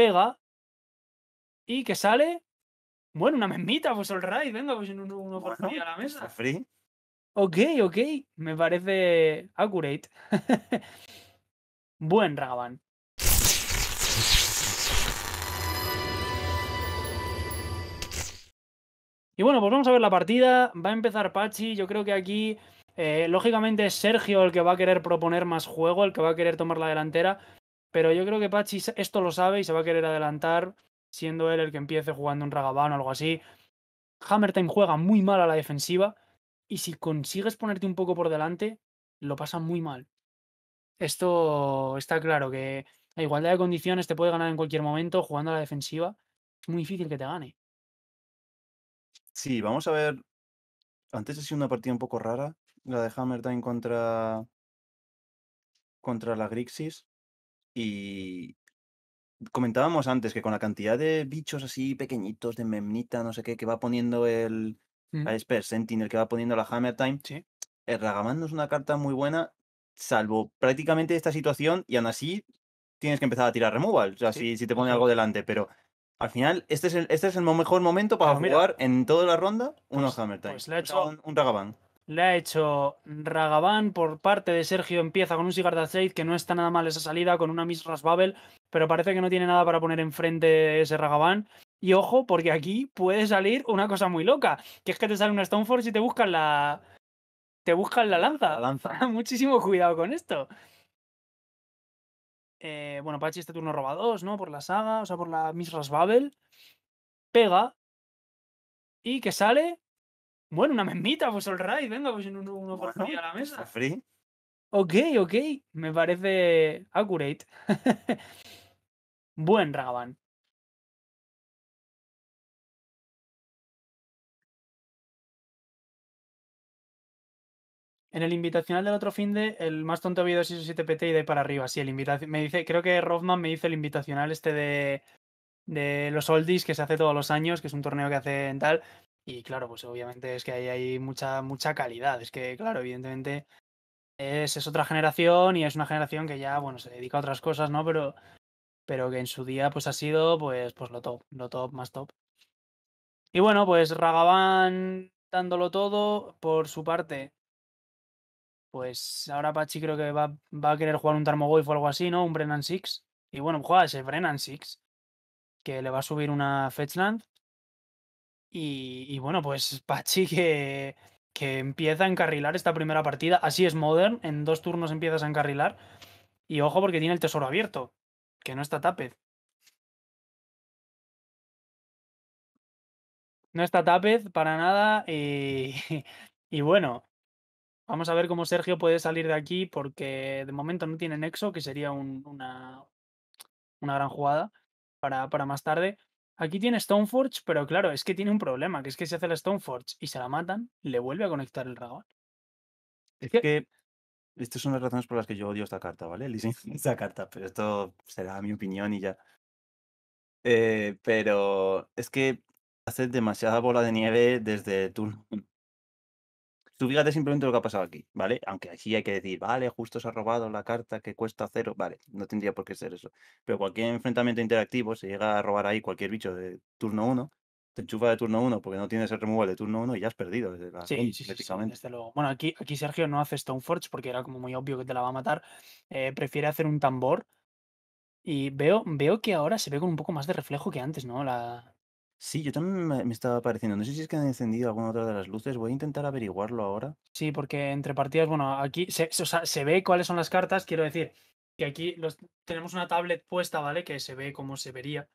pega y que sale. Bueno, una memita, pues el raid. venga, pues uno, uno por a la pues, mesa. Ok, ok, me parece accurate. Buen Ragaban. Y bueno, pues vamos a ver la partida. Va a empezar Pachi. Yo creo que aquí, eh, lógicamente, es Sergio el que va a querer proponer más juego, el que va a querer tomar la delantera. Pero yo creo que Pachi esto lo sabe y se va a querer adelantar, siendo él el que empiece jugando un ragabán o algo así. Hammertime juega muy mal a la defensiva y si consigues ponerte un poco por delante, lo pasa muy mal. Esto está claro que a igualdad de condiciones te puede ganar en cualquier momento jugando a la defensiva. Es muy difícil que te gane. Sí, vamos a ver. Antes ha sido una partida un poco rara, la de Hammertime contra contra la Grixis. Y comentábamos antes que con la cantidad de bichos así pequeñitos, de memnita, no sé qué, que va poniendo el mm. Sentinel, que va poniendo la Hammer Time, el eh, Ragaman no es una carta muy buena, salvo prácticamente esta situación, y aún así tienes que empezar a tirar removal, o sea, si, te pone algo delante, pero... Al final, este es el, este es el mejor momento para pues jugar en toda la ronda unos pues Hammer Time. Pues un, un le ha hecho Ragavan por parte de Sergio. Empieza con un Cigar de que no está nada mal esa salida, con una Miss Babel pero parece que no tiene nada para poner enfrente ese Ragavan. Y ojo, porque aquí puede salir una cosa muy loca, que es que te sale una Stoneforge y te buscan la. Te buscan la lanza. Muchísimo cuidado con esto. Eh, bueno, Pachi este turno roba dos, ¿no? Por la saga, o sea, por la Miss Babel Pega. Y que sale bueno, una memita, pues all venga, pues uno, uno por bueno, a la pues, mesa. Free. Ok, ok, me parece accurate. Buen Ragaban. En el invitacional del otro fin de, el más tonto había es 7 PT y de ahí para arriba. Sí, el invitación. Me dice, creo que Rothman me dice el invitacional este de, de los Oldies que se hace todos los años, que es un torneo que hacen tal. Y claro, pues obviamente es que ahí hay mucha, mucha calidad. Es que, claro, evidentemente es, otra generación y es una generación que ya, bueno, se dedica a otras cosas, ¿no? Pero, pero que en su día pues ha sido pues, pues lo top, lo top, más top. Y bueno, pues Ragavan dándolo todo por su parte. Pues ahora Pachi creo que va, va a querer jugar un Tarmogoyf o algo así, ¿no? Un Brennan Six. Y bueno, juega ese Brennan Six, que le va a subir una Fetchland. Y, bueno, pues Pachi que, empieza a encarrilar esta primera partida. Así es Modern, en dos turnos empiezas a encarrilar. Y ojo porque tiene el tesoro abierto, que no está Tapez. No está Tapez para nada. Y, y bueno, vamos a ver cómo Sergio puede salir de aquí porque de momento no tiene nexo, que sería una, una gran jugada para, para más tarde. Aquí tiene Stoneforge, pero claro, es que tiene un problema, que es que si hace la Stoneforge y se la matan, le vuelve a conectar el dragón. Es que estas son las razones por las que yo odio esta carta, ¿vale? Esta carta, pero esto será mi opinión y ya. Eh, pero es que hace demasiada bola de nieve desde tú. Tú fíjate simplemente lo que ha pasado aquí, ¿vale? Aunque aquí hay que decir, vale, justo se ha robado la carta que cuesta cero, vale, no tendría por qué ser eso. Pero cualquier enfrentamiento interactivo, se llega a robar ahí cualquier bicho de turno 1, te enchufa de turno 1 porque no tienes el removal de turno 1 y ya has perdido. sí, sí, sí, Bueno, aquí, aquí Sergio no hace Stoneforge porque era como muy obvio que te la va a matar. Eh, prefiere hacer un tambor. Y veo, veo que ahora se ve con un poco más de reflejo que antes, ¿no? La, Sí, yo también me, estaba apareciendo. No sé si es que han encendido alguna otra de las luces. Voy a intentar averiguarlo ahora. Sí, porque entre partidas, bueno, aquí se, se ve cuáles son las cartas. Quiero decir que aquí los, tenemos una tablet puesta, ¿vale? Que se ve como se vería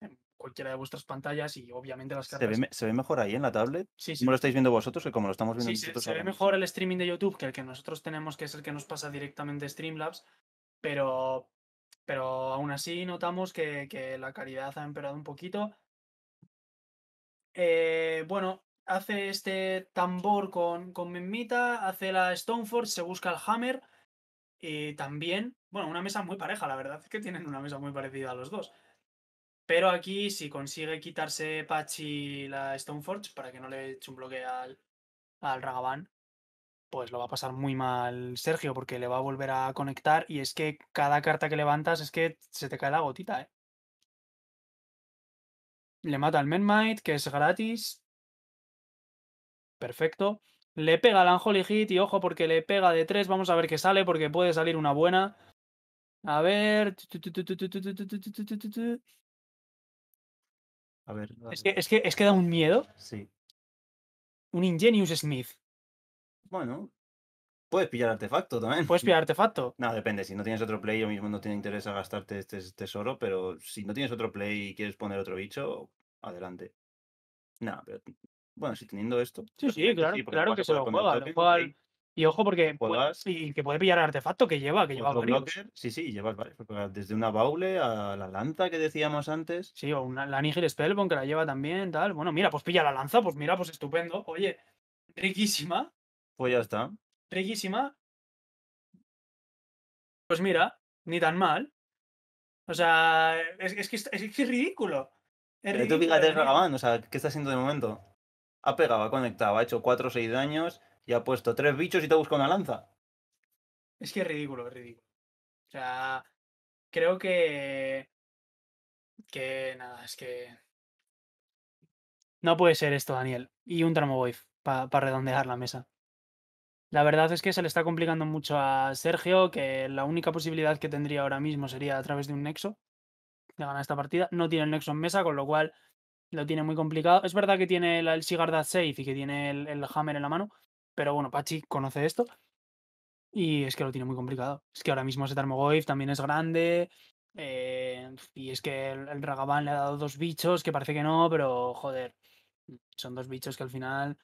en cualquiera de vuestras pantallas y obviamente las cartas. ¿Se ve, mejor ahí en la tablet? Sí, sí. ¿Cómo lo estáis viendo vosotros que como lo estamos viendo sí, nosotros? Se, ve mejor el streaming de YouTube que el que nosotros tenemos, que es el que nos pasa directamente Streamlabs. Pero, pero aún así notamos que, que la calidad ha empeorado un poquito eh, bueno, hace este tambor con, con Memmita, hace la Stoneforge, se busca el Hammer y también, bueno, una mesa muy pareja, la verdad es que tienen una mesa muy parecida a los dos. Pero aquí, si consigue quitarse Pachi la Stoneforge para que no le eche un bloque al, al pues lo va a pasar muy mal Sergio, porque le va a volver a conectar. Y es que cada carta que levantas es que se te cae la gotita, ¿eh? Le mata al Menmite, que es gratis. Perfecto. Le pega al Unholy Hit y ojo porque le pega de tres, Vamos a ver qué sale porque puede salir una buena. A ver. A ver. Es, que, es, que, da un miedo. Sí. Un Ingenious Smith. Bueno, Puedes pillar artefacto también. Puedes pillar artefacto. No, depende. Si no tienes otro play, yo mismo no tiene interés a gastarte este tesoro, pero si no tienes otro play y quieres poner otro bicho, adelante. Nada, pero bueno, si teniendo esto. Sí, sí, claro, claro que se lo juega. Y ojo, porque puede, que puede pillar el artefacto que lleva, que lleva sí, sí, llevas pues, Desde una baule a la lanza que decíamos antes. Sí, o una, la níger Spellbone que la lleva también, tal. Bueno, mira, pues pilla la lanza, pues mira, pues estupendo. Oye, riquísima. Pues ya está. Riquísima. Pues mira, ni tan mal. O sea, es, que es ridículo. ¿eh? o sea, ¿qué está haciendo de momento? Ha pegado, ha conectado, ha hecho 4 o 6 daños y ha puesto 3 bichos y te buscado una lanza. Es que es ridículo, es ridículo. O sea, creo que. Que nada, es que. No puede ser esto, Daniel. Y un Tramoboy para redondear la mesa. La verdad es que se le está complicando mucho a Sergio, que la única posibilidad que tendría ahora mismo sería a través de un nexo de esta partida. No tiene el nexo en mesa, con lo cual lo tiene muy complicado. Es verdad que tiene el, el Safe y que tiene el, Hammer en la mano, pero bueno, Pachi conoce esto. Y es que lo tiene muy complicado. Es que ahora mismo ese Tarmogoyf también es grande. Eh, y es que el, el le ha dado dos bichos, que parece que no, pero joder. Son dos bichos que al final,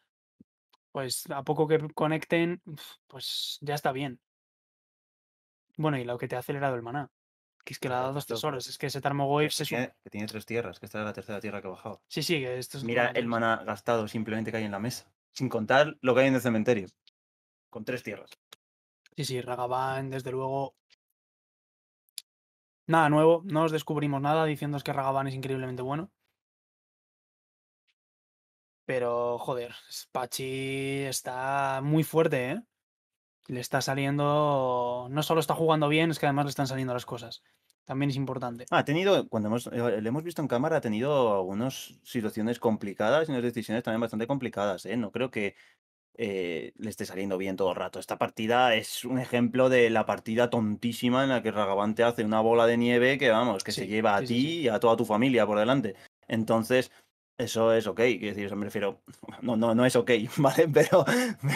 pues a poco que conecten, pues ya está bien. Bueno, y lo que te ha acelerado el maná. Que es que le ha dado dos tesoros. Es que ese Tarmogoyf se sube Que tiene tres tierras, que esta es la tercera tierra que ha bajado. Sí, sí, que esto es. Mira el mana gastado simplemente que hay en la mesa. Sin contar lo que hay en el cementerio. Con tres tierras. Sí, sí, Ragavan, desde luego. Nada nuevo, no os descubrimos nada diciendo que Ragavan es increíblemente bueno. Pero, joder, Spachi está muy fuerte, ¿eh? Le está saliendo, no solo está jugando bien, es que además le están saliendo las cosas. También es importante. Ah, ha tenido, cuando eh, le hemos visto en cámara, ha tenido algunas situaciones complicadas y unas decisiones también bastante complicadas. ¿eh? No creo que eh, le esté saliendo bien todo el rato. Esta partida es un ejemplo de la partida tontísima en la que Ragavante hace una bola de nieve que, vamos, que se lleva a ti y a toda tu familia por delante. Entonces, eso es ok, quiero decir, eso me refiero, no, no, no es ok, ¿vale? Pero,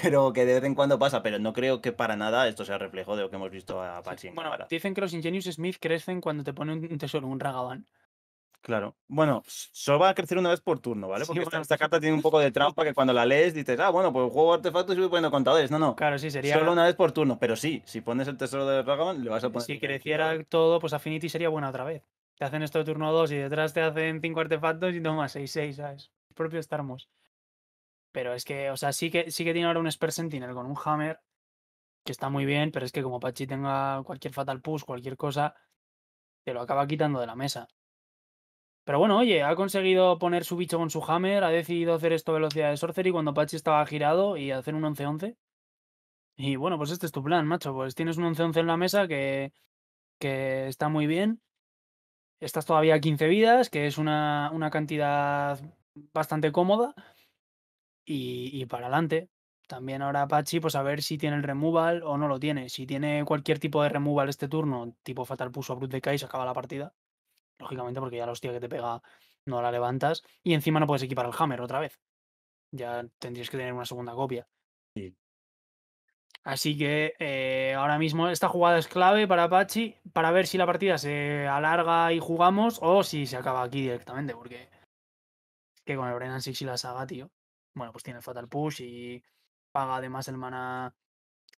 pero que de vez en cuando pasa, pero no creo que para nada esto sea reflejo de lo que hemos visto a Patching. Bueno, ahora. dicen que los Ingenious Smith crecen cuando te ponen un tesoro, un Ragavan. Claro. Bueno, solo va a crecer una vez por turno, ¿vale? Porque esta, carta tiene un poco de trampa que cuando la lees dices, ah, bueno, pues juego artefactos y voy poniendo contadores. No, no. Claro, sí, sería. Solo una vez por turno, pero sí, si pones el tesoro del Ragavan, le vas a eh, poner. Si creciera todo, pues Affinity sería buena otra vez. Te hacen esto de turno 2 y detrás te hacen 5 artefactos y tomas 6-6, ¿sabes? Es propio Starmos. Pero es que, o sea, sí que, sí tiene ahora un Esper Sentinel con un Hammer, que está muy bien, pero es que como Pachi tenga cualquier Fatal Push, cualquier cosa, te lo acaba quitando de la mesa. Pero bueno, oye, ha conseguido poner su bicho con su hammer, ha decidido hacer esto velocidad de sorcery cuando Pachi estaba girado y hacer un 11-11. Y bueno, pues este es tu plan, macho. Pues tienes un 11-11 en la mesa que, que está muy bien. Estás todavía a 15 vidas, que es una, cantidad bastante cómoda. Y, para adelante. También ahora Apache, pues a ver si tiene el removal o no lo tiene. Si tiene cualquier tipo de removal este turno, tipo Fatal Puso, Brute Decay, se acaba la partida. Lógicamente, porque ya la hostia que te pega no la levantas. Y encima no puedes equipar al Hammer otra vez. Ya tendrías que tener una segunda copia. Sí. Así que eh, ahora mismo esta jugada es clave para Apache para ver si la partida se alarga y jugamos o si se acaba aquí directamente, porque que con el Brennan Six y la saga, tío. Bueno, pues tiene Fatal Push y paga además el mana.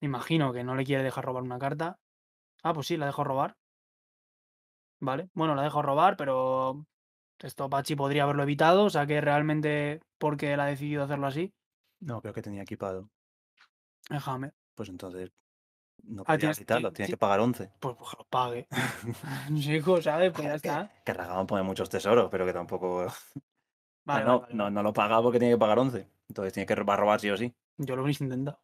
Imagino que no le quiere dejar robar una carta. Ah, pues sí, la dejo robar. Vale, bueno, la dejo robar, pero esto Apache podría haberlo evitado, o sea que realmente porque él ha decidido hacerlo así. No, creo que tenía equipado. Déjame pues entonces no ah, puede quitarlo, tienes que pagar 11. Pues, pues lo pague. Chico, ¿sabes? Pues ya está. Que, Ragaban pone muchos tesoros, pero que tampoco. Vale, no, lo paga porque tiene que pagar 11. Entonces tiene que robar, sí o sí. Yo lo hubiese intentado.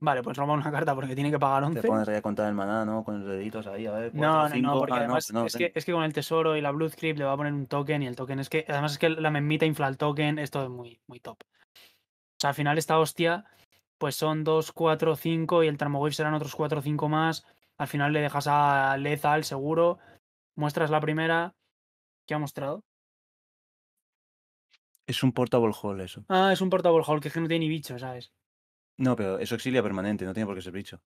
Vale, pues roba una carta porque tiene que pagar 11. Te pones ahí a contar el maná, ¿no? Con los deditos ahí, a ver. no, no, no, ah, no, es, que, es, que, con el tesoro y la blue script le va a poner un token y el token es que. Además es que la memita infla el token, esto es muy, muy top al final esta hostia, pues son 2, 4, 5 y el Tramwave serán otros 4 o 5 más. Al final le dejas a lethal seguro, muestras la primera que ha mostrado. Es un portable hall eso. Ah, es un portable hall, que es que no tiene ni bicho, ¿sabes? No, pero eso exilia permanente, no tiene por qué ser bicho.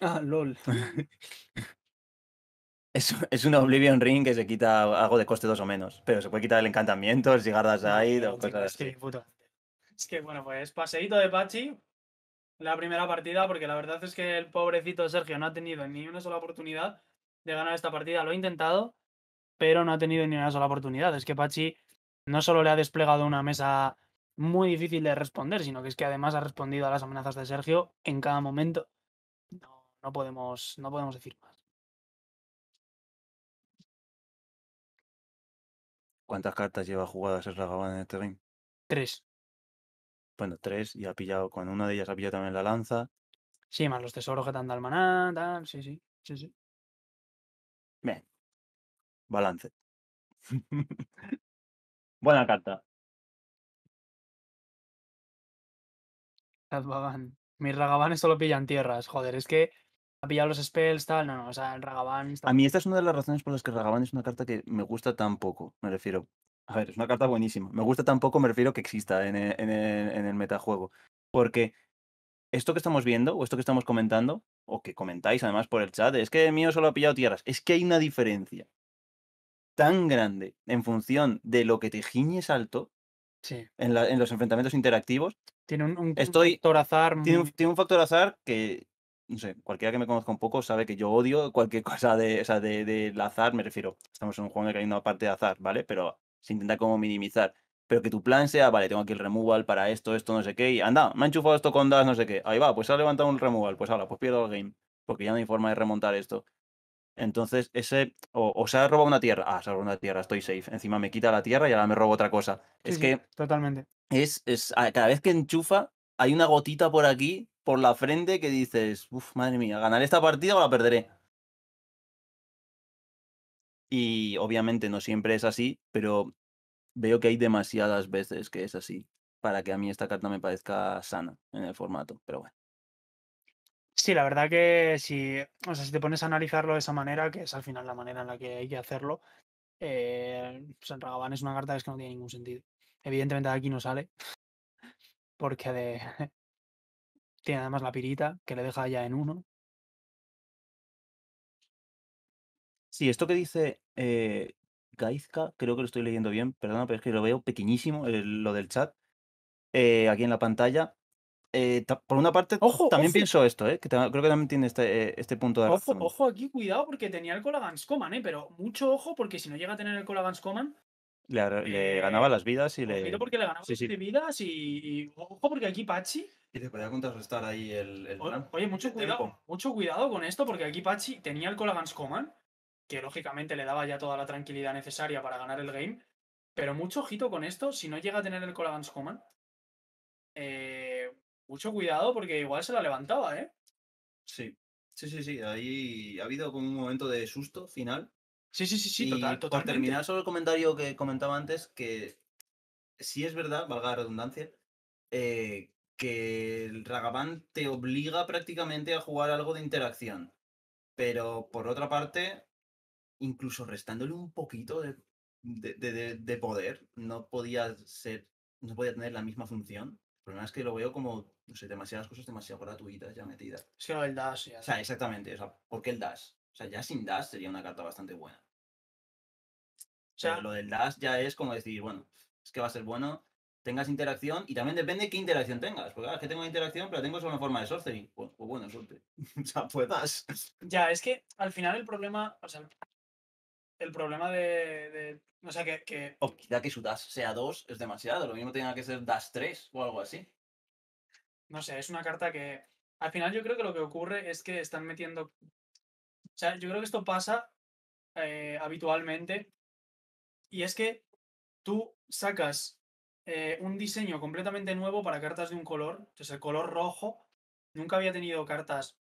Ah, lol. es, es una Oblivion Ring que se quita algo de coste dos o menos, pero se puede quitar el encantamiento, el cigarras ahí, cosas así. Es que bueno, pues paseíto de Pachi. La primera partida, porque la verdad es que el pobrecito Sergio no ha tenido ni una sola oportunidad de ganar esta partida. Lo ha intentado, pero no ha tenido ni una sola oportunidad. Es que Pachi no solo le ha desplegado una mesa muy difícil de responder, sino que es que además ha respondido a las amenazas de Sergio en cada momento. No, podemos, no podemos decir más. ¿Cuántas cartas lleva jugadas Ragaban en este game? Tres bueno, tres y ha pillado, con una de ellas ha pillado también la lanza. Sí, más los tesoros que te han dado maná, tal, sí, sí, sí, sí. Bien. Balance. Buena carta. Mis Ragabanes solo pillan tierras, joder, es que ha pillado los spells, tal, no, no, o sea, el Ragavan... A mí esta es una de las razones por las que ragaban es una carta que me gusta tan poco, me refiero. A ver, es una carta buenísima. Me gusta tampoco, me refiero que exista e, e, en el, metajuego. Porque esto que estamos viendo, o esto que estamos comentando, o que comentáis además por el chat, es que el mío solo ha pillado tierras. Es que hay una diferencia tan grande en función de lo que te giñes alto en, los enfrentamientos interactivos. Tiene un, factor azar. Tiene, un, factor azar que, no sé, cualquiera que me conozca un poco sabe que yo odio cualquier cosa de, del azar, me refiero. Estamos en un juego en el que hay una parte de azar, ¿vale? Pero se intenta como minimizar. Pero que tu plan sea, vale, tengo aquí el removal para esto, esto, no sé qué, y anda, me ha enchufado esto con DAS, no sé qué. Ahí va, pues ha levantado un removal, pues ahora, pues pierdo el game, porque ya no hay forma de remontar esto. Entonces, ese, o, se ha robado una tierra, ah, se ha robado una tierra, estoy safe. Encima me quita la tierra y ahora me robo otra cosa. es que. Totalmente. Es, es, cada vez que enchufa, hay una gotita por aquí, por la frente, que dices, uff, madre mía, ganaré esta partida o la perderé. Y obviamente no siempre es así, pero veo que hay demasiadas veces que es así para que a mí esta carta me parezca sana en el formato, pero bueno. Sí, la verdad que si, si te pones a analizarlo de esa manera, que es al final la manera en la que hay que hacerlo, eh, San es una carta que es que no tiene ningún sentido. Evidentemente aquí no sale, porque tiene además la pirita, que le deja ya en uno, Sí, esto que dice eh, Gaizka, creo que lo estoy leyendo bien, perdona, pero es que lo veo pequeñísimo, lo del chat, eh, aquí en la pantalla. Eh, por una parte, ojo, también pienso esto, que creo que también tiene este, este punto de razón. Ojo, aquí, cuidado, porque tenía el Colagans Coman, pero mucho ojo, porque si no llega a tener el Colagans Coman. Le, le ganaba las vidas y le. porque le ganaba sí, vidas y, Ojo, porque aquí Pachi. Y te podía contrarrestar ahí el. oye, mucho cuidado, mucho cuidado con esto, porque aquí Pachi tenía el Colagans Coman que lógicamente le daba ya toda la tranquilidad necesaria para ganar el game. Pero mucho ojito con esto, si no llega a tener el Colabans eh, mucho cuidado porque igual se la levantaba, ¿eh? Sí, sí, sí, sí. Ahí ha habido como un momento de susto final. Sí, sí, sí, sí, y total, Por terminar sobre el comentario que comentaba antes, que sí es verdad, valga la redundancia, eh, que el Ragavan te obliga prácticamente a jugar algo de interacción. Pero por otra parte, incluso restándole un poquito de, poder, no podía ser, no podía tener la misma función. El problema es que lo veo como, no sé, demasiadas cosas demasiado gratuitas ya metidas. Es que el Dash O sea, exactamente, o sea, ¿por qué el Dash? O sea, ya sin Dash sería una carta bastante buena. O sea, lo del Dash ya es como decir, bueno, es que va a ser bueno, tengas interacción y también depende qué interacción tengas. Porque ahora es que tengo interacción, pero tengo solo una forma de sorcery. Pues, pues bueno, suerte. o sea, puedas Ya, es que al final el problema, o sea, el problema de, o que, quizá que su DAS sea 2 es demasiado, lo mismo tenga que ser DAS 3 o algo así. No sé, es una carta que... Al final yo creo que lo que ocurre es que están metiendo... O sea, yo creo que esto pasa eh, habitualmente y es que tú sacas eh, un diseño completamente nuevo para cartas de un color, entonces el color rojo nunca había tenido cartas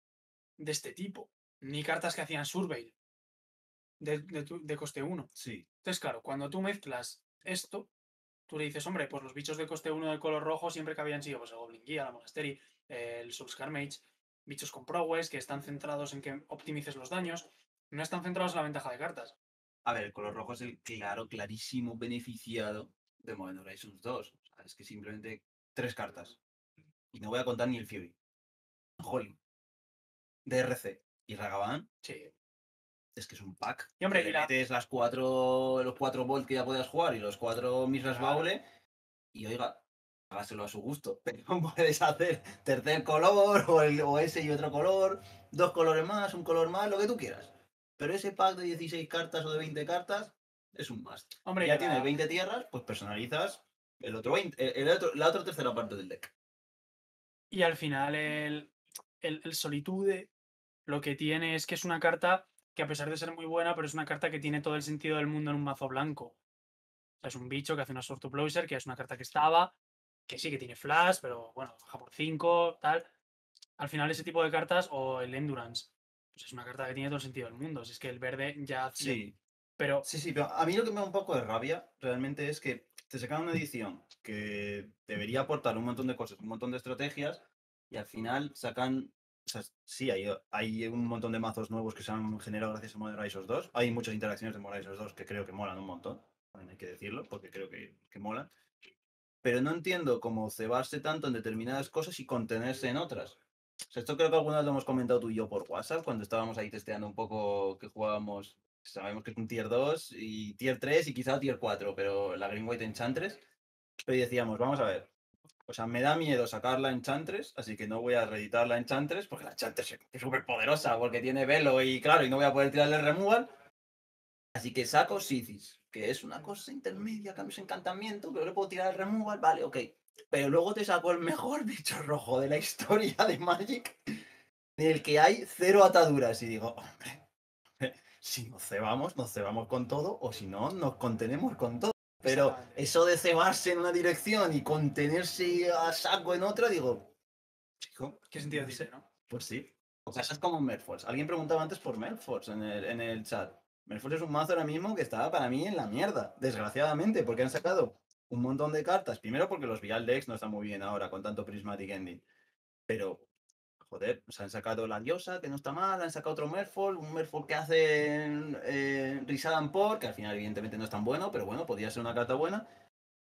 de este tipo, ni cartas que hacían survey de, coste 1. Sí. Entonces, claro, cuando tú mezclas esto, tú le dices, hombre, pues los bichos de coste 1 de color rojo siempre que habían sido pues, el Goblin Guía, la Monastery, el Soulscar bichos con Prowess que están centrados en que optimices los daños, no están centrados en la ventaja de cartas. A ver, el color rojo es el claro, clarísimo beneficiado de Modern Horizons 2. es que simplemente tres cartas. Y no voy a contar ni el Fury. Jolín. DRC. ¿Y Ragavan? Sí. Es que es un pack. Y hombre, mira metes cuatro, los cuatro Volt que ya podías jugar y los cuatro Misras Baule. Y oiga, hágaselo a su gusto. Pero puedes hacer tercer color o, ese y otro color, dos colores más, un color más, lo que tú quieras. Pero ese pack de 16 cartas o de 20 cartas es un must. Hombre, ya, tienes 20 tierras, pues personalizas el otro 20, el otro, la otra tercera parte del deck. Y al final el, el, el solitude lo que tiene es que es una carta que a pesar de ser muy buena, pero es una carta que tiene todo el sentido del mundo en un mazo blanco. es un bicho que hace una sort of que es una carta que estaba, que sí que tiene flash, pero bueno, baja por 5, tal. Al final ese tipo de cartas, o el Endurance, pues es una carta que tiene todo el sentido del mundo. Si es que el verde ya Sí. Pero... Sí, sí, pero a mí lo que me da un poco de rabia realmente es que te sacan una edición que debería aportar un montón de cosas, un montón de estrategias, y al final sacan o sí, hay, hay un montón de mazos nuevos que se han generado gracias a Modern Horizons 2. Hay muchas interacciones de Modern Horizons 2 que creo que molan un montón. hay que decirlo, porque creo que, molan. Pero no entiendo cómo cebarse tanto en determinadas cosas y contenerse en otras. esto creo que algunas lo hemos comentado tú y yo por WhatsApp, cuando estábamos ahí testeando un poco que jugábamos. Sabemos que es un tier 2 y tier 3 y quizá tier 4, pero la Green White Enchantress. Pero decíamos, vamos a ver, o sea, me da miedo sacarla en chantres, así que no voy a reeditarla en chantres, porque la chantres es súper poderosa, porque tiene velo y claro, y no voy a poder tirarle removal. Así que saco Sithis, que es una cosa intermedia, cambios encantamiento, pero le puedo tirar el removal, vale, ok. Pero luego te saco el mejor bicho rojo de la historia de Magic, en el que hay cero ataduras, y digo, hombre, si nos cebamos, nos cebamos con todo, o si no, nos contenemos con todo. Pero eso de cebarse en una dirección y contenerse a saco en otra, digo. Chico, ¿Qué sentido dice, no? Pues sí. O sea, es como un Alguien preguntaba antes por Merforce en el, chat. Merforce es un mazo ahora mismo que estaba para mí en la mierda, desgraciadamente, porque han sacado un montón de cartas. Primero porque los Vialdex no están muy bien ahora con tanto Prismatic Ending. Pero joder, se han sacado la diosa, que no está mal, han sacado otro Merfolk, un Merfolk que hace eh, Risadan por, que al final evidentemente no es tan bueno, pero bueno, podría ser una carta buena.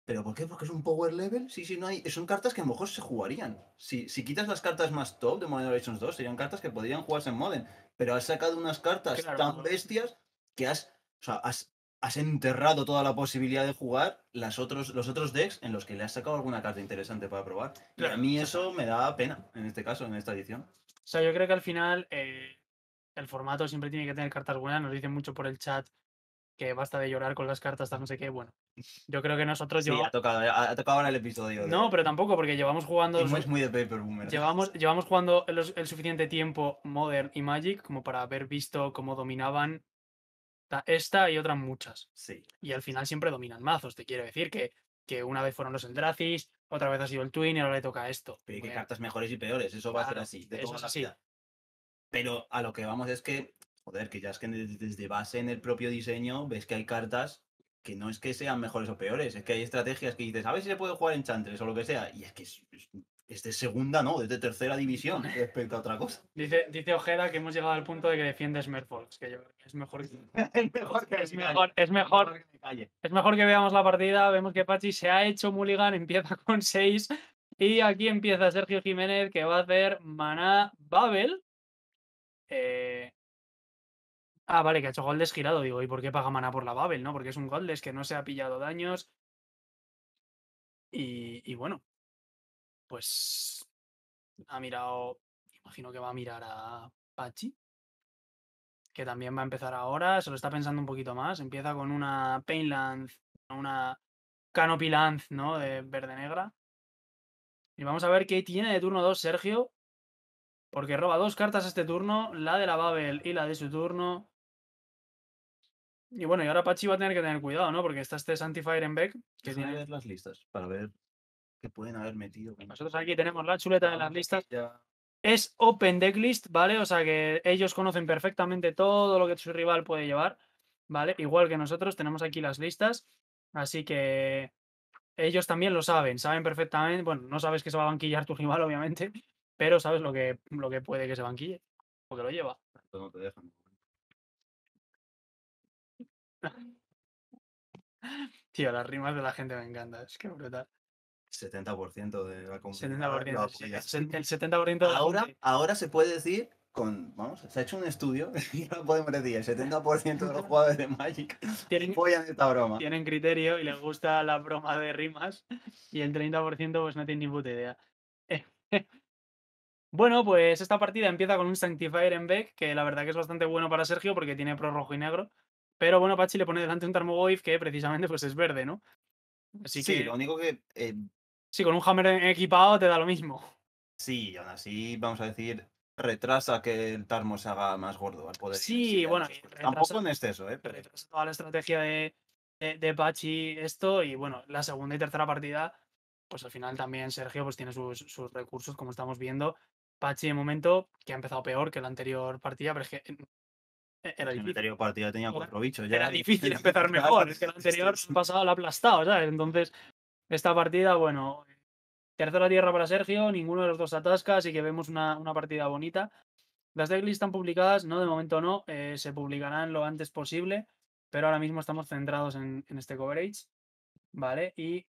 ¿Pero por qué? Porque es un power level. Sí, sí, no hay. Son cartas que a lo mejor se jugarían. Si, quitas las cartas más top de Modern Horizons 2, serían cartas que podrían jugarse en Modern. Pero has sacado unas cartas tan bestias que has. O sea, has has enterrado toda la posibilidad de jugar las otros, los otros decks en los que le has sacado alguna carta interesante para probar. Y a mí eso me da pena, en este caso, en esta edición. O sea, yo creo que al final eh, el formato siempre tiene que tener cartas buenas. Nos dicen mucho por el chat que basta de llorar con las cartas, tal, no sé qué. Bueno, yo creo que nosotros sí, llevamos... ha, tocado, ha, tocado ahora el episodio. No, pero tampoco, porque llevamos jugando... Es muy de paper boomer. Llevamos, llevamos jugando el suficiente tiempo Modern y Magic como para haber visto cómo dominaban esta y otras muchas. Sí. Y al final siempre dominan mazos. Te quiero decir que, que una vez fueron los Eldracis, otra vez ha sido el Twin y ahora le toca esto. Pero hay cartas mejores y peores, eso va a ser así. eso es así. Pero a lo que vamos es que, joder, que ya es que desde base en el propio diseño ves que hay cartas que no es que sean mejores o peores, es que hay estrategias que dices, a ver si se puede jugar en Chantres o lo que sea, y es que es es de segunda, no, Desde de tercera división respecto a otra cosa. Dice, dice Ojeda que hemos llegado al punto de que defiende Smerfolks, que es mejor que. es mejor que es mejor, es es mejor que veamos la partida, vemos que Pachi se ha hecho mulligan, empieza con 6. Y aquí empieza Sergio Jiménez, que va a hacer Maná Babel. Eh, ah, vale, que ha hecho Goldes girado, digo. ¿Y por qué paga maná por la Babel, no? Porque es un Goldes que no se ha pillado daños. y bueno, pues ha mirado, imagino que va a mirar a Pachi, que también va a empezar ahora, se lo está pensando un poquito más, empieza con una Painland, una Canopy ¿no? De verde-negra. Y vamos a ver qué tiene de turno 2 Sergio, porque roba dos cartas este turno, la de la Babel y la de su turno. Y bueno, y ahora Pachi va a tener que tener cuidado, ¿no? Porque está este Santifier en back. Que tiene las listas para ver que pueden haber metido. Nosotros aquí tenemos la chuleta de las listas. Es open list ¿vale? O sea que ellos conocen perfectamente todo lo que su rival puede llevar, ¿vale? Igual que nosotros tenemos aquí las listas. Así que ellos también lo saben, saben perfectamente. Bueno, no sabes que se va a banquillar tu rival, obviamente, pero sabes lo que, lo que puede que se banquille, o que lo lleva. Tío, las rimas de la gente me encantan, es que brutal. 70% de la comunidad. 70%, el 70% ahora, ahora se puede decir, con, vamos, se ha hecho un estudio y lo podemos decir, el 70% de los jugadores de Magic tienen, esta broma. Tienen criterio y les gusta la broma de rimas y el 30% pues no tiene ni puta idea. bueno, pues esta partida empieza con un Sanctifier en Beck, que la verdad que es bastante bueno para Sergio porque tiene pro rojo y negro. Pero bueno, Pachi le pone delante un Tarmogoyf que precisamente pues es verde, ¿no? Así Sí, lo único que eh, Sí, con un Hammer e-, equipado te da lo mismo. Sí, aún así, vamos a decir, retrasa que el Tarmo se haga más gordo al poder. Sí, bueno, tampoco en exceso, ¿eh? Retrasa toda la estrategia de, Pachi, esto, y bueno, la segunda y tercera partida, pues al final también Sergio pues tiene sus, recursos, como estamos viendo. Pachi, de momento, que ha empezado peor que la anterior partida, pero es que eh, era difícil. anterior partida tenía cuatro bichos. Ya era, difícil empezar mejor. Es que el anterior pasado lo ha aplastado, ¿sabes? Entonces, esta partida, bueno, tercera tierra para Sergio, ninguno de los dos atasca, así que vemos una, partida bonita. Las decklists están publicadas, no, de momento no, eh, se publicarán lo antes posible, pero ahora mismo estamos centrados en, este coverage, ¿vale? Y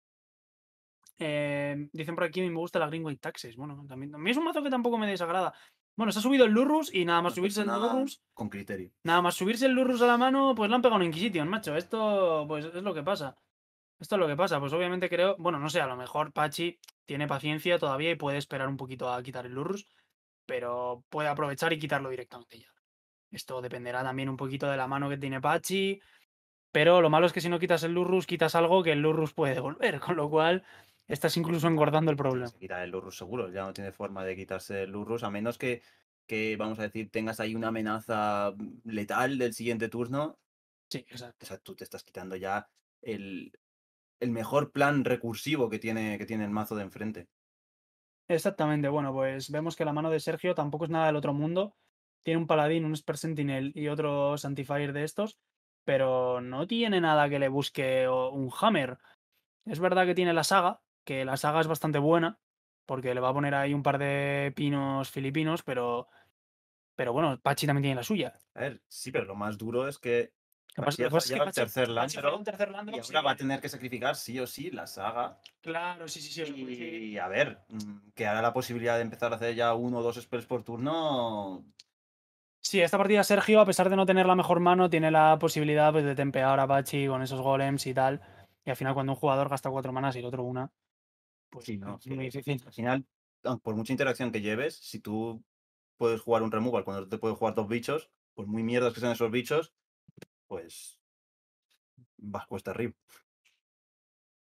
eh, dicen por aquí, me gusta la Greenway Taxes, bueno, también, mí es un mazo que tampoco me desagrada. Bueno, se ha subido el Lurrus y nada más pues subirse el Lurrus. Con criterio. Nada más subirse el Lurrus a la mano, pues le han pegado un Inquisition, macho. Esto, pues es lo que pasa. Esto es lo que pasa, pues obviamente creo, bueno, no sé, a lo mejor Pachi tiene paciencia todavía y puede esperar un poquito a quitar el Lurrus, pero puede aprovechar y quitarlo directamente ya. Esto dependerá también un poquito de la mano que tiene Pachi, pero lo malo es que si no quitas el Lurrus, quitas algo que el Lurrus puede devolver, con lo cual estás incluso engordando el problema. Se quita el Lurrus seguro, ya no tiene forma de quitarse el Lurrus, a menos que, que, vamos a decir, tengas ahí una amenaza letal del siguiente turno. Sí, exacto. O sea, tú te estás quitando ya el, el mejor plan recursivo que tiene, que tiene el mazo de enfrente. Exactamente, bueno, pues vemos que la mano de Sergio tampoco es nada del otro mundo. Tiene un paladín, un esper Sentinel y otro Santifier de estos, pero no tiene nada que le busque un Hammer. Es verdad que tiene la saga, que la saga es bastante buena, porque le va a poner ahí un par de pinos filipinos, pero, pero bueno, Pachi también tiene la suya. A ver, sí, pero lo más duro es que tercer un tercer y pues ahora va a tener que sacrificar sí o sí la saga. Claro, sí, sí, sí. Y, a ver, mm, que hará la posibilidad de empezar a hacer ya uno o dos spells por turno. Sí, esta partida Sergio, a pesar de no tener la mejor mano, tiene la posibilidad pues, de tempear a Bachi con esos golems y tal. Y al final, cuando un jugador gasta cuatro manas y el otro una, pues sí, no, es muy difícil. Al final, ah, por mucha interacción que lleves, si tú puedes jugar un removal cuando te puedes jugar dos bichos, por muy mierdas que sean esos bichos, pues vas cuesta arriba.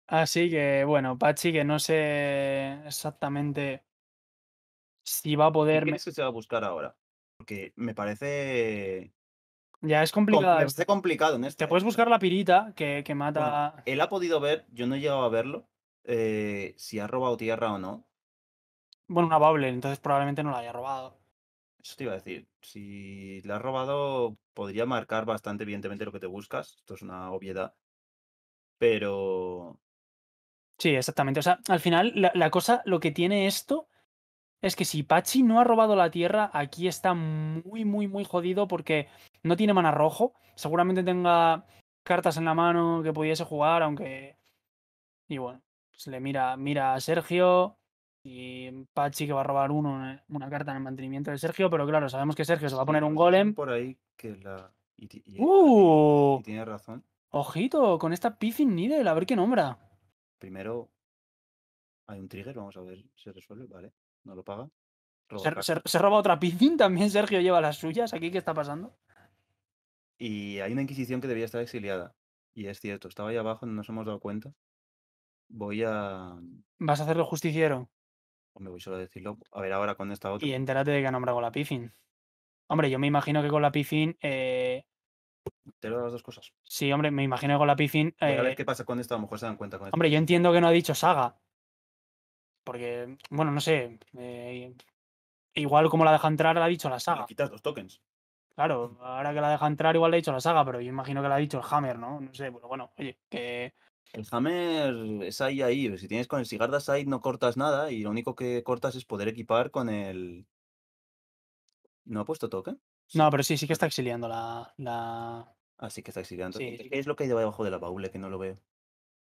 Así que bueno, Pachi, que no sé exactamente si va a poder. ¿Qué es que se va a buscar ahora? Porque me parece. Ya es complicado. complicado Te puedes buscar la pirita que, que mata. él ha podido ver, yo no he llegado a verlo, eh, si ha robado tierra o no. Bueno, una entonces probablemente no la haya robado. Eso te iba a decir. Si la has robado, podría marcar bastante, evidentemente, lo que te buscas. Esto es una obviedad. Pero. Sí, exactamente. O sea, al final, la, cosa, lo que tiene esto es que si Pachi no ha robado la tierra, aquí está muy, muy, muy jodido porque no tiene mana rojo. Seguramente tenga cartas en la mano que pudiese jugar, aunque. Y bueno, se pues le mira, mira a Sergio, y Pachi que va a robar una, carta en el mantenimiento de Sergio, pero claro, sabemos que Sergio se va a poner un golem. Por ahí que la. uh, tiene razón. Ojito, con esta Piffin Needle, a ver qué nombra. Primero hay un trigger, vamos a ver si resuelve, vale. No lo paga. se, roba otra Piffin, también Sergio lleva las suyas. ¿Aquí qué está pasando? Y hay una Inquisición que debía estar exiliada. Y es cierto, estaba ahí abajo, no nos hemos dado cuenta. Voy a. ¿Vas a hacerlo justiciero? o me voy solo a decirlo. A ver ahora con esta otra. Y entérate de que ha nombrado la pifin Hombre, yo me imagino que con la pifin eh, Te lo las dos cosas. Sí, hombre, me imagino que con la pifin A ver eh, qué pasa con esta, a lo mejor se dan cuenta con Hombre, yo entiendo que no ha dicho saga. Porque, bueno, no sé. Eh, igual como la deja entrar, la ha dicho la saga. Le quitas dos tokens. Claro, ahora que la deja entrar, igual le ha dicho la saga, pero yo imagino que la ha dicho el Hammer, ¿no? No sé, bueno, oye, que el hammer es ahí, ahí. Si tienes con el Sigarda Side no cortas nada y lo único que cortas es poder equipar con el... ¿No ha puesto toque? No, pero sí, sí que está exiliando la... la... Ah, sí que está exiliando. ¿Qué es lo que hay debajo de la baule que no lo veo?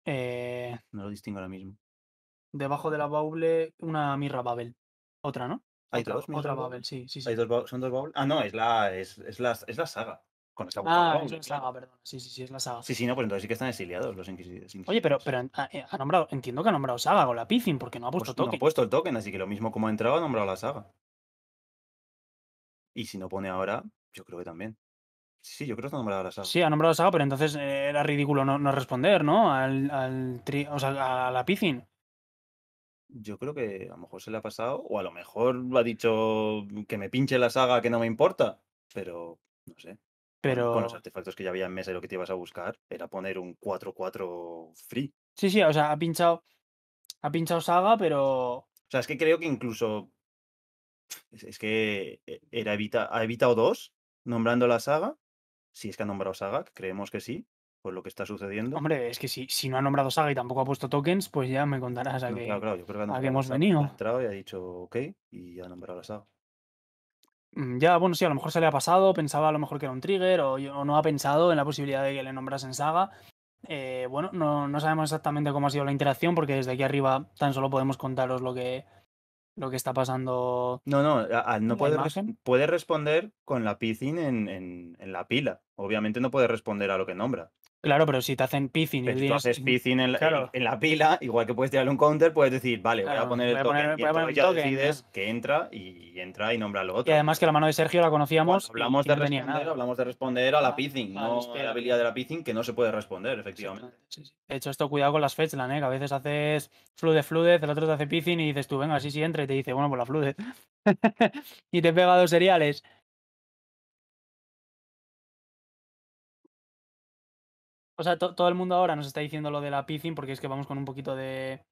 Eh... No lo distingo ahora mismo. Debajo de la baule una mirra Babel. Otra, ¿no? Hay dos. Otra Babel, sí, sí, ¿Hay dos, ¿Son dos Babel? Ah, no, es la, es la, es la saga. Con esta ah, saga, perdón. Sí, sí, sí, es la saga. Sí, sí, no, pues entonces sí que están exiliados los inquisidores. Oye, pero, pero ah, eh, ha, nombrado, entiendo que ha nombrado saga con la Pizin, porque no ha puesto token. Pues no ha puesto el token, así que lo mismo como ha entrado, ha nombrado la saga. Y si no pone ahora, yo creo que también. Sí, yo creo que ha nombrado la saga. Sí, ha nombrado la saga, pero entonces eh, era ridículo no, no responder, ¿no? Al, al o sea, a la Pizin. Yo creo que a lo mejor se le ha pasado, o a lo mejor ha dicho que me pinche la saga, que no me importa, pero no sé. Con los artefactos que ya había en mesa y lo que te ibas a buscar era poner un 4-4 free. Sí, sí, o sea, ha pinchado. Ha pinchado saga, pero. O sea, es que creo que incluso. Es, que eh, era evita, ha evitado dos, nombrando la saga. Si es que ha nombrado saga, creemos que sí, por lo que está sucediendo. Hombre, es que si, si no ha nombrado saga y tampoco ha puesto tokens, pues ya me contarás a, qué claro, claro, yo creo que hemos venido. Ha entrado y ha dicho ok y ha nombrado la saga. Mm, ya, bueno, sí, a lo mejor se le ha pasado, pensaba a lo mejor que era un trigger o, no ha pensado en la posibilidad de que le nombrasen saga. Eh, bueno, no, sabemos exactamente cómo ha sido la interacción porque desde aquí arriba tan solo podemos contaros lo que, lo que está pasando. No, no, no puede, responder con la piscina en, la pila. Obviamente no puede responder a lo que nombra. Claro, pero si te hacen pizzing tú haces pizzing en, la pila, igual que puedes tirarle un counter, puedes decir, vale, voy a poner el token. y ya decides que entra y, entra y nombra al otro. Y además que la mano de Sergio la conocíamos. hablamos, de responder, hablamos de responder a la ah, pizzing, no a la habilidad de la pizzing que no se puede responder, efectivamente. He hecho, esto cuidado con las fetchland, ¿eh? que a veces haces flude, flude, el otro te hace pizzing y dices tú, venga, así sí entra y te dice, bueno, pues la flude. y te pega dos seriales o sea, todo el mundo ahora nos está diciendo lo de la pizin porque es que vamos con un poquito de,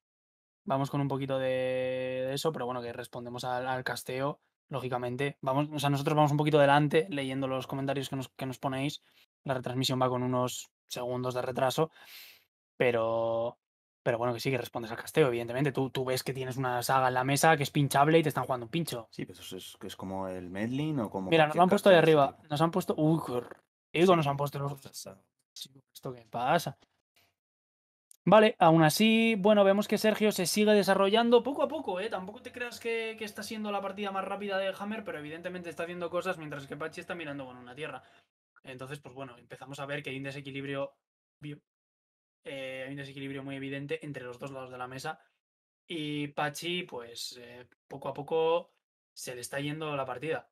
vamos con un poquito de eso, pero bueno, que respondemos al, casteo, lógicamente. Vamos, o sea, nosotros vamos un poquito delante leyendo los comentarios que nos, ponéis. La retransmisión va con unos segundos de retraso, pero, pero bueno, que sí que respondes al casteo, evidentemente. Tú, tú ves que tienes una saga en la mesa que es pinchable y te están jugando un pincho. Sí, pero eso es, es como el Medlin o como. Mira, nos lo han puesto de arriba. Nos han puesto. Uy, qué nos han puesto los. ¿Esto que pasa? Vale, aún así, bueno, vemos que Sergio se sigue desarrollando poco a poco, ¿eh? Tampoco te creas que, está siendo la partida más rápida de Hammer, pero evidentemente está haciendo cosas mientras que Pachi está mirando con una tierra. Entonces, pues bueno, empezamos a ver que hay un desequilibrio. Eh, hay un desequilibrio muy evidente entre los dos lados de la mesa. Y Pachi, pues eh, poco a poco se le está yendo la partida.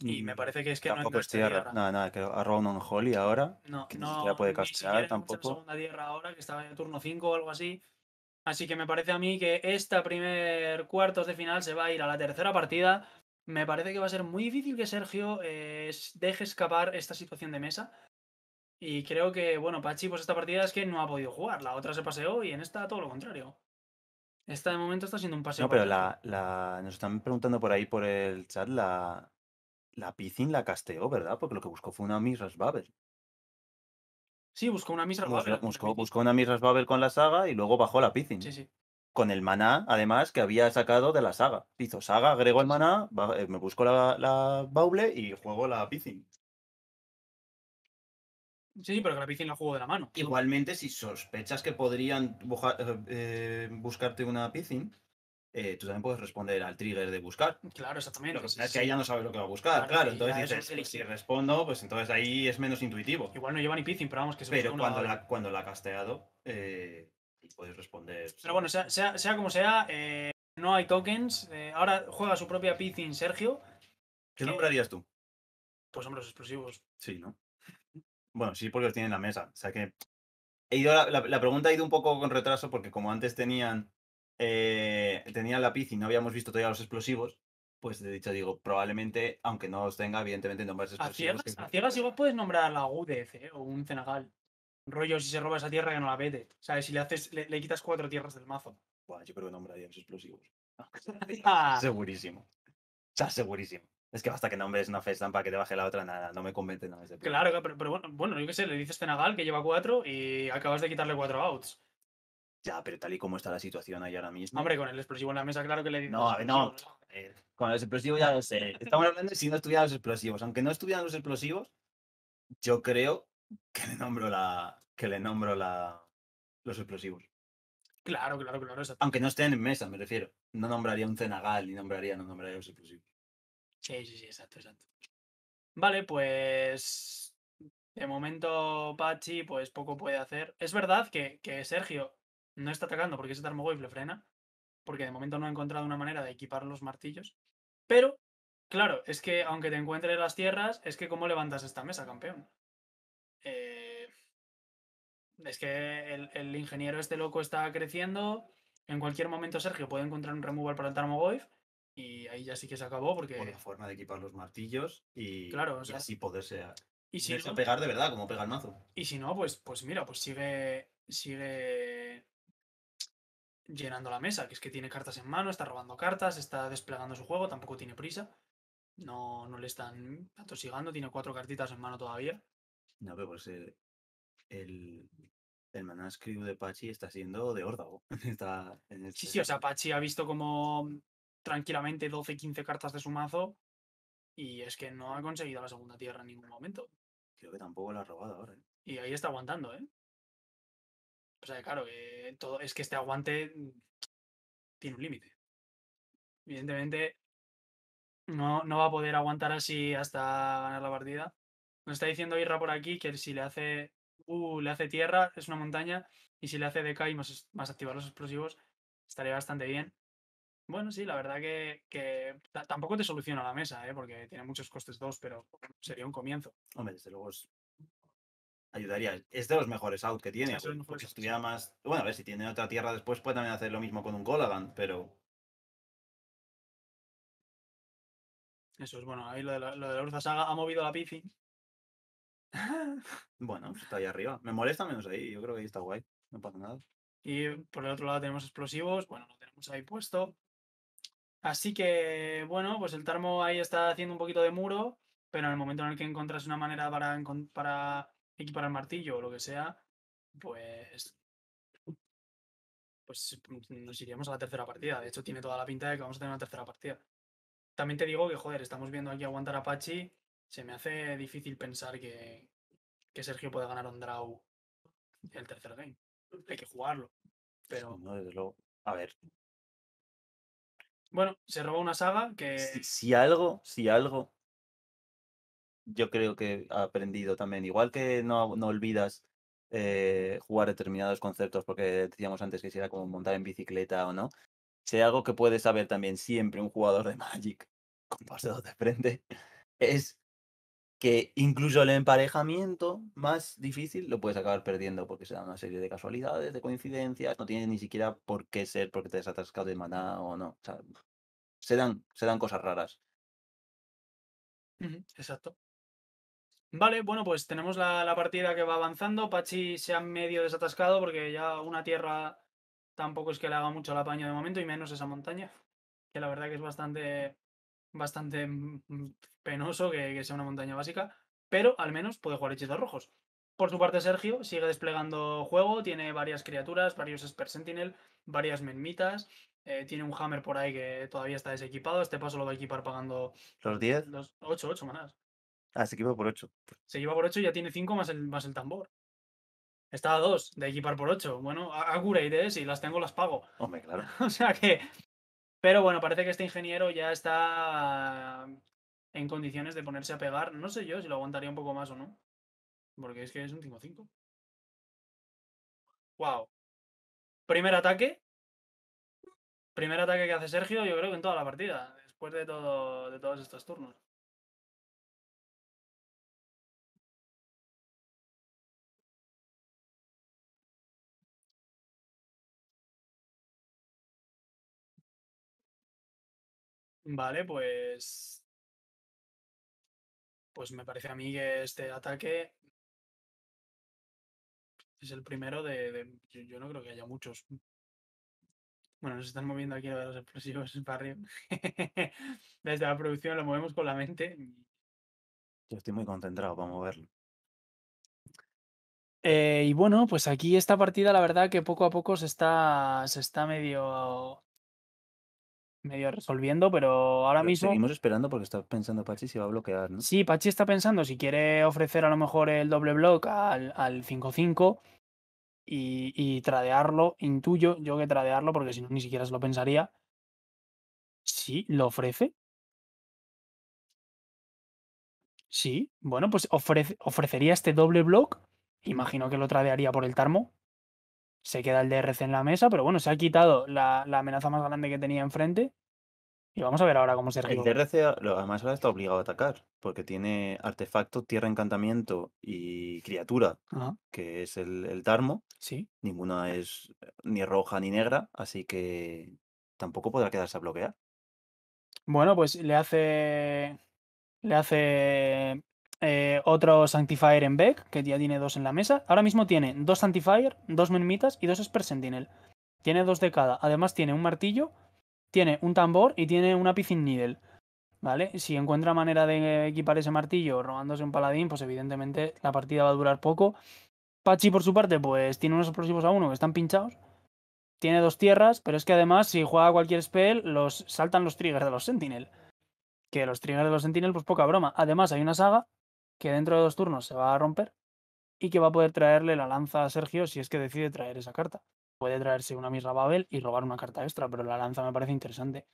Y me parece que es que tampoco no es tierra. Nada, nada, que arroba un holly ahora. No, que ya puede castear tampoco. una tierra ahora, que estaba en el turno 5 o algo así. Así que me parece a mí que esta primer cuartos de final se va a ir a la tercera partida. Me parece que va a ser muy difícil que Sergio eh, deje escapar esta situación de mesa. Y creo que, bueno, Pachi, pues esta partida es que no ha podido jugar. La otra se paseó y en esta todo lo contrario. Esta de momento está siendo un paseo. No, pero la, la, nos están preguntando por ahí por el chat la, la Pizin la casteó, ¿verdad? Porque lo que buscó fue una Misras Babel. Sí, buscó una Misras Babel. Buscó, una Misras Babel con la saga y luego bajó la Pizin. Sí, sí. Con el maná, además, que había sacado de la saga. Hizo saga, agregó el maná, eh, me busco la, la baule y juego la Pizin. Sí, pero la Pizin la juego de la mano. Igualmente, si sospechas que podrían eh, eh, buscarte una Pizin, eh, tú también puedes responder al trigger de buscar. Claro, exactamente. Lo es que ahí ya no sabes lo que va a buscar, claro. entonces pues si respondo, pues entonces ahí es menos intuitivo. Igual no lleva ni pero vamos que se Pero cuando la, cuando la ha casteado, eh, responder. Pues, pero bueno, sea, como sea, eh, no hay tokens. Eh, ahora juega su propia pizin Sergio. ¿Qué nombrarías tú? Pues hombres explosivos. Sí, ¿no? bueno, sí, porque los tienen en la mesa. O sea que. He ido la pregunta ha ido un poco con retraso porque como antes tenían eh, tenía la lápiz y no habíamos visto todavía los explosivos, pues de dicho digo, probablemente, aunque no los tenga, evidentemente nombres explosivos. A ciegas, a ciegas igual puedes nombrar la UDF eh, o un Cenagal. Rollo, si se roba esa tierra que no la vete. O sea, si le haces, le, quitas cuatro tierras del mazo. Bueno, yo creo que nombraría los explosivos. Segurísimo. O sea, segurísimo. Es que basta que nombres una festan para que te baje la otra, nada, no me convence nada. claro, pero, bueno, bueno, yo qué sé, le dices Cenagal que lleva cuatro y acabas de quitarle cuatro outs. Ya, pero tal y como está la situación ahí ahora mismo. Hombre, con el explosivo en la mesa, claro que le dices. No, a ver, no. Eh, con el explosivo ya lo sé. Estamos hablando de si no estuvieran los explosivos. Aunque no estuvieran los explosivos, yo creo que le nombro la. que le nombro la. los explosivos. Claro, claro, claro. Aunque no estén en mesa, me refiero. No nombraría un cenagal, ni nombraría, no nombraría los explosivos. Sí, sí, sí, exacto, exacto. Vale, pues. De momento, Pachi, pues poco puede hacer. Es verdad que, que Sergio no está atacando porque ese Tarmogoyf le frena, porque de momento no ha encontrado una manera de equipar los martillos. Pero, claro, es que aunque te encuentres las tierras, es que cómo levantas esta mesa, campeón. Eh, es que el, ingeniero este loco está creciendo. En cualquier momento Sergio puede encontrar un removal para el Tarmogoyf y ahí ya sí que se acabó porque... Por la forma de equipar los martillos y, claro, así poderse... A... Y si pegar de verdad, como pega el mazo. Y si no, pues, pues mira, pues sigue, sigue llenando la mesa, que es que tiene cartas en mano, está robando cartas, está desplegando su juego, tampoco tiene prisa. No, no le están atosigando, tiene cuatro cartitas en mano todavía. No, pero pues eh, el, el, el de Pachi está siendo de órdago. Está Sí, sí, o sea, Pachi ha visto como tranquilamente 12, 15 cartas de su mazo y es que no ha conseguido la segunda tierra en ningún momento. Creo que tampoco la ha robado ahora. ¿eh? Y ahí está aguantando, ¿eh? O sea, claro, eh, todo, es que este aguante mm, tiene un límite. Evidentemente, no, no va a poder aguantar así hasta ganar la partida. Nos está diciendo Irra por aquí que si le hace uh, le hace tierra, es una montaña, y si le hace deca y más, activar los explosivos, estaría bastante bien. Bueno, sí, la verdad que, tampoco te soluciona la mesa, eh, porque tiene muchos costes dos, pero sería un comienzo. Hombre, desde luego es ayudaría. Es de los mejores out que tiene. Bueno, a ver, si tiene otra tierra después, puede también hacer lo mismo con un Golagan, pero. Eso es bueno. Ahí lo de la, Urza Saga ha movido la pifi. bueno, pues está ahí arriba. Me molesta menos ahí. Yo creo que ahí está guay. No pasa nada. Y por el otro lado tenemos explosivos. Bueno, lo tenemos ahí puesto. Así que, bueno, pues el Tarmo ahí está haciendo un poquito de muro. Pero en el momento en el que encontras una manera para, para equipar el martillo o lo que sea, pues pues mm, nos iríamos a la tercera partida. De hecho, tiene toda la pinta de que vamos a tener una tercera partida. También te digo que, joder, estamos viendo aquí aguantar a Apache. Se me hace difícil pensar que, Sergio pueda ganar un draw el tercer game. Hay que jugarlo. Pero. No, desde luego. A ver. Bueno, se robó una saga que. si algo, si algo yo creo que ha aprendido también. Igual que no, olvidas eh, jugar determinados conceptos, porque decíamos antes que si era como montar en bicicleta o no, sea algo que puede saber también siempre un jugador de Magic con paseos de frente, es que incluso el emparejamiento más difícil lo puedes acabar perdiendo porque se dan una serie de casualidades, de coincidencias, no tiene ni siquiera por qué ser porque te has atascado de maná o no. O sea, se dan, se dan cosas raras. Exacto. Vale, bueno, pues tenemos la, partida que va avanzando. Pachi se ha medio desatascado porque ya una tierra tampoco es que le haga mucho la apaño de momento y menos esa montaña. Que la verdad que es bastante, bastante mm, mm, penoso que, sea una montaña básica. Pero al menos puede jugar hechizos rojos. Por su parte, Sergio sigue desplegando juego. Tiene varias criaturas, varios Esper Sentinel, varias menmitas. Eh, tiene un hammer por ahí que todavía está desequipado. Este paso lo va a equipar pagando. ¿Los 10? Los 8, 8 manas Ah, se equipa por 8. Pues se equipa por 8 y ya tiene 5 más el, más el tambor. Está a 2 de equipar por 8. Bueno, a, cura si y las tengo, las pago. Hombre, claro. o sea que. Pero bueno, parece que este ingeniero ya está en condiciones de ponerse a pegar. No sé yo si lo aguantaría un poco más o no. Porque es que es un 5-5. Wow. Primer ataque. Primer ataque que hace Sergio, yo creo que en toda la partida. Después de, todo, de todos estos turnos. Vale, pues. Pues me parece a mí que este ataque es el primero de. yo, no creo que haya muchos. Bueno, nos están moviendo aquí los explosivos barrio. Desde la producción lo movemos con la mente. Yo estoy muy concentrado para moverlo. Eh, y bueno, pues aquí esta partida, la verdad que poco a poco se está, se está medio medio resolviendo, pero ahora mismo. Seguimos esperando porque está pensando Pachi si va a bloquear, ¿no? Sí, Pachi está pensando si quiere ofrecer a lo mejor el doble block al 5-5 y, tradearlo. Intuyo yo que tradearlo porque si no ni siquiera se lo pensaría. Sí, lo ofrece. Sí, bueno, pues ofrecería este doble block. Imagino que lo tradearía por el Tarmo se queda el DRC en la mesa, pero bueno, se ha quitado la, amenaza más grande que tenía enfrente. Y vamos a ver ahora cómo se El DRC ah, además ahora está obligado a atacar, porque tiene artefacto, tierra, encantamiento y criatura, que es el, el Darmo. Sí. Ninguna es eh, ni roja ni negra, así que tampoco podrá quedarse a bloquear. Bueno, pues le hace. Le hace eh, otro Sanctifier en Beck, que ya tiene dos en la mesa. Ahora mismo tiene dos Sanctifier, dos Menmitas y dos Esper Sentinel. Tiene dos de cada. Además tiene un martillo, tiene un tambor y tiene una Picin Needle. ¿Vale? Si encuentra manera de equipar ese martillo robándose un paladín, pues evidentemente la partida va a durar poco. Pachi, por su parte, pues tiene unos explosivos a uno que están pinchados. Tiene dos tierras, pero es que además, si juega cualquier spell, los saltan los triggers de los Sentinel. Que los triggers de los Sentinel, pues poca broma. Además, hay una saga que dentro de dos turnos se va a romper y que va a poder traerle la lanza a Sergio si es que decide traer esa carta. Puede traerse una Misra Babel y robar una carta extra, pero la lanza me parece interesante.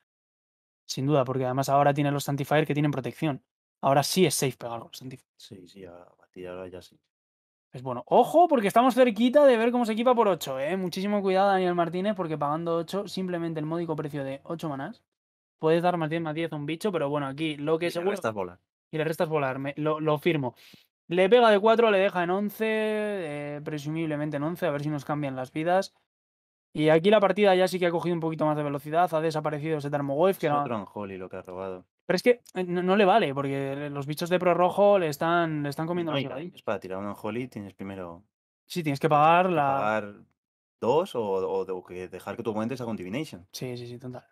Sin duda, porque además ahora tiene los Santifier que tienen protección. Ahora sí es safe pegar los Santifier. Sí, sí, a partir ahora ya sí. Es pues bueno. Ojo, porque estamos cerquita de ver cómo se equipa por 8, ¿eh? Muchísimo cuidado, Daniel Martínez, porque pagando 8, simplemente el módico precio de 8 manás, puedes dar más 10 más 10 a un bicho, pero bueno, aquí lo que seguro y le restas volar. lo, firmo. Le pega de 4, le deja en 11, eh, presumiblemente en 11, a ver si nos cambian las vidas. Y aquí la partida ya sí que ha cogido un poquito más de velocidad, ha desaparecido ese Tarmogoyf. Que lo que ha robado. Pero es que eh, no, le vale, porque los bichos de pro rojo le están, le están comiendo la ahí. Es para tirar un Anjoli tienes primero. Sí, tienes que pagar la. Pagar dos o, o, que dejar que tú cuentes a Divination. Sí, sí, sí, total.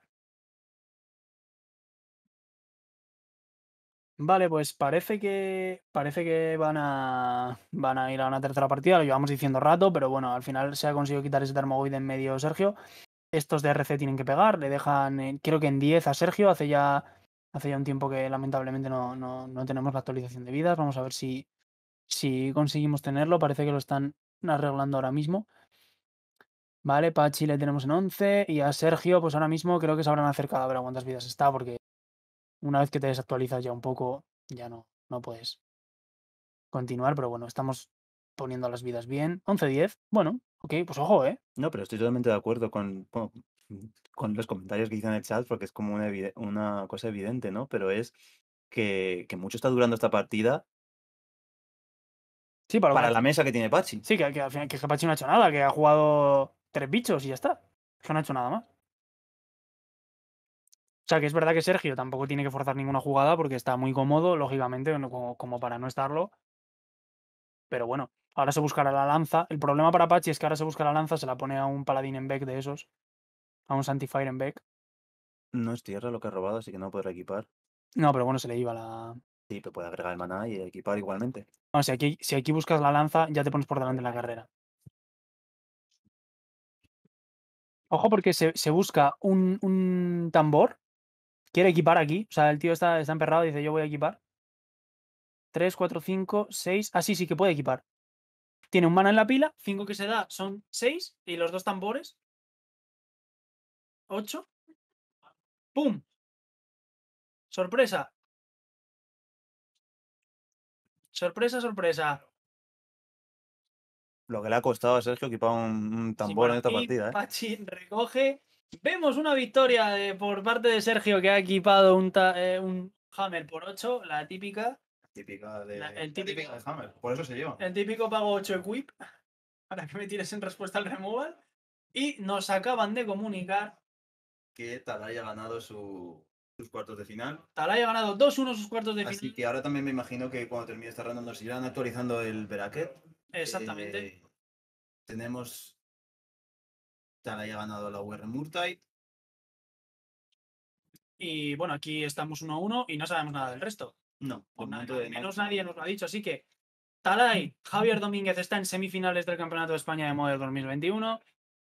Vale, pues parece que parece que van a van a ir a una tercera partida, lo llevamos diciendo rato, pero bueno, al final se ha conseguido quitar ese termogoide en medio Sergio. Estos de RC tienen que pegar, le dejan creo que en 10 a Sergio, hace ya hace ya un tiempo que lamentablemente no, tenemos la actualización de vidas, vamos a ver si si conseguimos tenerlo, parece que lo están arreglando ahora mismo. Vale, Pachi le tenemos en 11 y a Sergio pues ahora mismo creo que se habrán acercado a ver a cuántas vidas está porque una vez que te desactualizas ya un poco, ya no, no puedes continuar, pero bueno, estamos poniendo las vidas bien. 11-10, bueno, ok, pues ojo, ¿eh? No, pero estoy totalmente de acuerdo con, con los comentarios que dicen en el chat, porque es como una, una cosa evidente, ¿no? Pero es que, que, mucho está durando esta partida. Sí, para, la mesa que tiene Pachi. Sí, que, al final que Pachi no ha hecho nada, que ha jugado tres bichos y ya está. Que no ha hecho nada más. O sea, que es verdad que Sergio tampoco tiene que forzar ninguna jugada porque está muy cómodo, lógicamente, como, para no estarlo. Pero bueno, ahora se buscará la lanza. El problema para Pachi es que ahora se busca la lanza, se la pone a un paladín en back de esos, a un Santifier en back. No es tierra lo que ha robado, así que no podrá equipar. No, pero bueno, se le iba la. Sí, pero puede agregar el maná y equipar igualmente. No, si aquí, si aquí buscas la lanza, ya te pones por delante en la carrera. Ojo, porque se, busca un, un tambor Quiere equipar aquí. O sea, el tío está, está emperrado y dice, yo voy a equipar. 3, 4, 5, 6. ah, sí que puede equipar. Tiene un mana en la pila, 5 que se da son 6 y los dos tambores. 8. ¡Pum! Sorpresa. Sorpresa, sorpresa. Lo que le ha costado a Sergio equipar un, tambor en esta partida. ¿eh? recoge Vemos una victoria por parte de Sergio que ha equipado un, eh, Hammer por 8, la típica. Típica de, la, típica de Hammer, por eso se lleva. El típico pago 8 equip, para que me tires en respuesta al removal. Y nos acaban de comunicar que Talay ha ganado su, sus cuartos de final. tal ha ganado 2-1 sus cuartos de final. Así que ahora también me imagino que cuando termine esta ronda nos irán actualizando el bracket. Exactamente. Eh, tenemos la haya ganado la UR Murtay. Y bueno, aquí estamos 1 uno y no sabemos nada del resto. No, por nada, menos nadie nos lo ha dicho. Así que Talay, Javier Domínguez está en semifinales del Campeonato de España de Model 2021.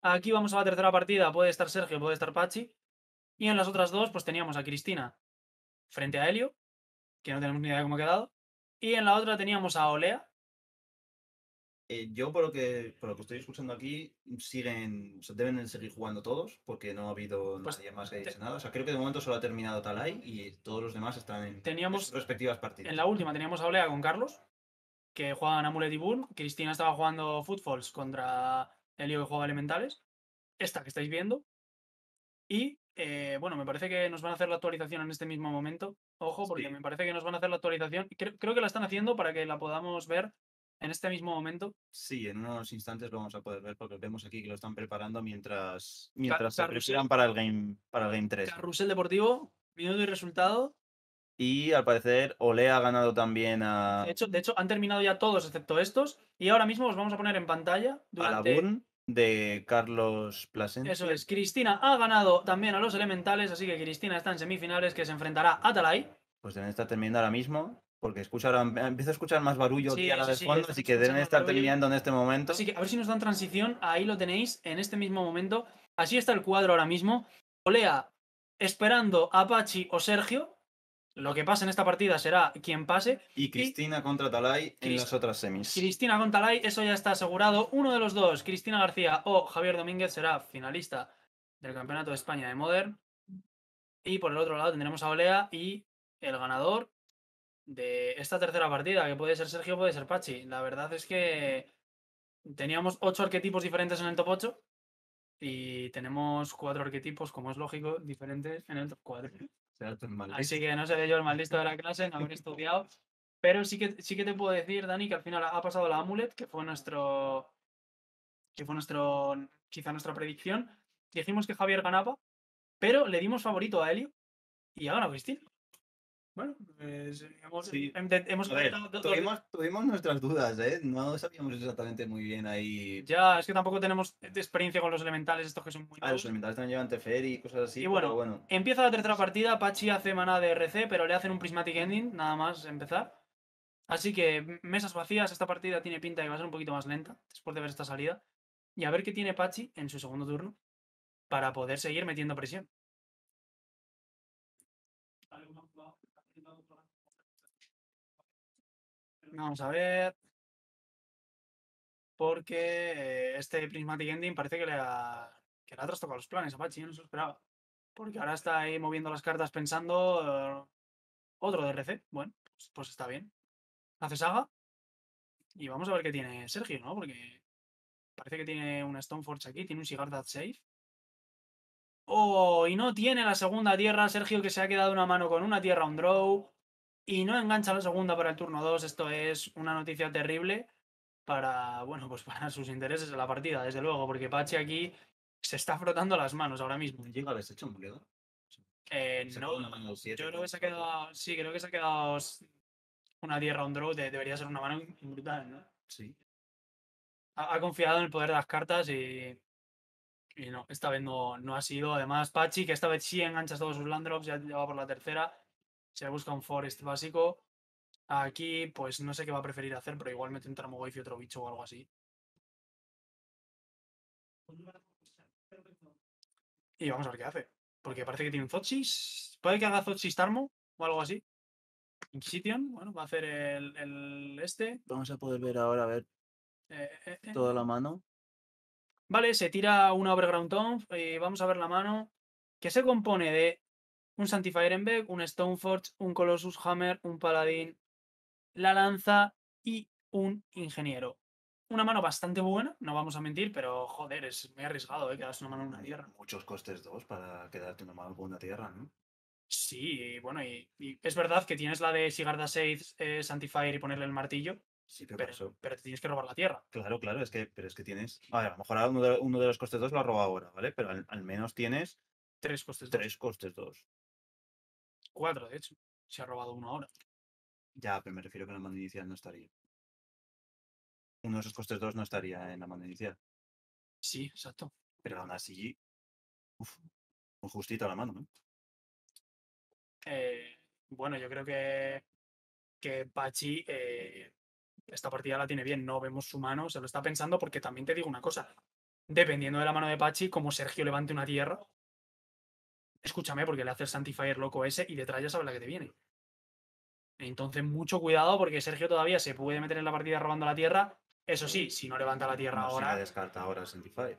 Aquí vamos a la tercera partida. Puede estar Sergio, puede estar Pachi. Y en las otras dos, pues teníamos a Cristina frente a Helio, que no tenemos ni idea de cómo ha quedado. Y en la otra teníamos a Olea eh, yo, por lo, que, lo que estoy escuchando aquí, siguen, deben seguir jugando todos, porque no ha habido pues nadie más que haya nada. O sea, creo que de momento solo ha terminado Talai y todos los demás están en teníamos, sus respectivas partidas. En la última teníamos a Olea con Carlos, que jugaban Amulet y Burn. Cristina estaba jugando Footfalls contra Elio que juega Elementales. Esta que estáis viendo. Y eh, bueno, me parece que nos van a hacer la actualización en este mismo momento. Ojo, porque me parece que nos van a hacer la actualización. creo, que la están haciendo para que la podamos ver en este mismo momento. Sí, en unos instantes lo vamos a poder ver porque vemos aquí que lo están preparando mientras, se preparan para el game para el game 3. Carrusel deportivo, minuto y resultado. Y al parecer Ole ha ganado también a. De hecho, de hecho, han terminado ya todos excepto estos. Y ahora mismo los vamos a poner en pantalla a la de Carlos Plasencia. Eso es. Cristina ha ganado también a los elementales, así que Cristina está en semifinales que se enfrentará a Talay. Pues deben estar terminando ahora mismo porque escucho ahora, em, empiezo a escuchar más barullo sí, aquí a la de así que deben estar terminando en este momento. Así que a ver si nos dan transición, ahí lo tenéis, en este mismo momento. Así está el cuadro ahora mismo. Olea esperando a Apache o Sergio. Lo que pase en esta partida será quien pase. Y Cristina contra Talay en las otras semis. Cristina contra Talay, eso ya está asegurado. Uno de los dos, Cristina García o Javier Domínguez, será finalista del Campeonato de España de Modern. Y por el otro lado tendremos a Olea y el ganador de esta tercera partida, que puede ser Sergio, puede ser Pachi. La verdad es que teníamos ocho arquetipos diferentes en el top 8 y tenemos cuatro arquetipos, como es lógico, diferentes en el top 4. Así que no seré yo el maldito de la clase en haber estudiado. Pero sí que, sí que te puedo decir, Dani, que al final ha pasado la Amulet, que fue nuestro. que fue nuestro. quizá nuestra predicción. Dijimos que Javier ganaba, pero le dimos favorito a Helio y ha ganado Cristina. Bueno, pues, hemos, em, tuvimos, nuestras dudas, ¿eh? No sabíamos exactamente muy bien ahí. Ya, es que tampoco tenemos experiencia con los elementales, estos que son muy. Ah, los elementales también llevan Tefer y cosas así. Y bueno, bueno, empieza la tercera partida. Pachi hace maná de RC, pero le hacen un Prismatic Ending, nada más empezar. Así que mesas vacías, esta partida tiene pinta de que va a ser un poquito más lenta después de ver esta salida. Y a ver qué tiene Pachi en su segundo turno para poder seguir metiendo presión. Vamos a ver. Porque eh, este Prismatic Ending parece que le ha, que le ha trastocado los planes Apache, yo no se lo esperaba. Porque ahora está ahí moviendo las cartas pensando eh, otro DRC. Bueno, pues, pues, está bien. Hace saga. Y vamos a ver qué tiene Sergio, ¿no? Porque parece que tiene una Stoneforge aquí, tiene un Cigar Safe. Oh, y no tiene la segunda tierra, Sergio, que se ha quedado una mano con una tierra, un draw y no engancha la segunda para el turno 2. Esto es una noticia terrible para, bueno, pues para sus intereses en la partida, desde luego, porque Pachi aquí se está frotando las manos ahora mismo. ¿Llega a hecho un eh, no, yo creo que se ha quedado, sí, creo que se ha quedado una 10 round draw, debería ser una mano brutal, ¿no? Sí. Ha, confiado en el poder de las cartas y, no, esta vez no, ha sido. Además, Pachi, que esta vez sí engancha todos sus land drops, ya, lleva por la tercera se busca un forest básico. Aquí, pues no sé qué va a preferir hacer, pero igual mete un Tramogoyf y otro bicho o algo así. Y vamos a ver qué hace. Porque parece que tiene un Zochis. Puede que haga Zotchis Tarmo o algo así. Inquisition, bueno, va a hacer el, este. Vamos a poder ver ahora, a ver. Eh, eh, eh. Toda la mano. Vale, se tira un Overground Tomb. vamos a ver la mano. Que se compone de un Sanctifier B, un Stoneforge, un Colossus Hammer, un Paladín, la lanza y un ingeniero. Una mano bastante buena, no vamos a mentir, pero joder, es muy arriesgado, ¿eh? Quedarse una mano en una tierra. Muchos costes dos para quedarte una mano en una tierra, ¿no? Sí, bueno, y, es verdad que tienes la de Sigarda 6, eh, Santifier y ponerle el martillo. Sí, pero, pero, te tienes que robar la tierra. Claro, claro, es que, pero es que tienes. A ver, a lo mejor uno de, uno de los costes dos lo ha robado ahora, ¿vale? Pero al, menos tienes. Tres costes dos. Tres costes dos cuatro, de hecho. Se ha robado uno ahora. Ya, pero me refiero que en la mano inicial no estaría. Uno de esos costes dos no estaría en la mano inicial. Sí, exacto. Pero aún así, uf, un justito a la mano, ¿no? Eh, bueno, yo creo que, que Pachi eh, esta partida la tiene bien. No vemos su mano, se lo está pensando porque también te digo una cosa. Dependiendo de la mano de Pachi, como Sergio levante una tierra, escúchame, porque le haces Santifier loco ese y detrás ya sabes la que te viene. Entonces, mucho cuidado porque Sergio todavía se puede meter en la partida robando la tierra. Eso sí, si no levanta la tierra ahora. ha descarta ahora Santifier.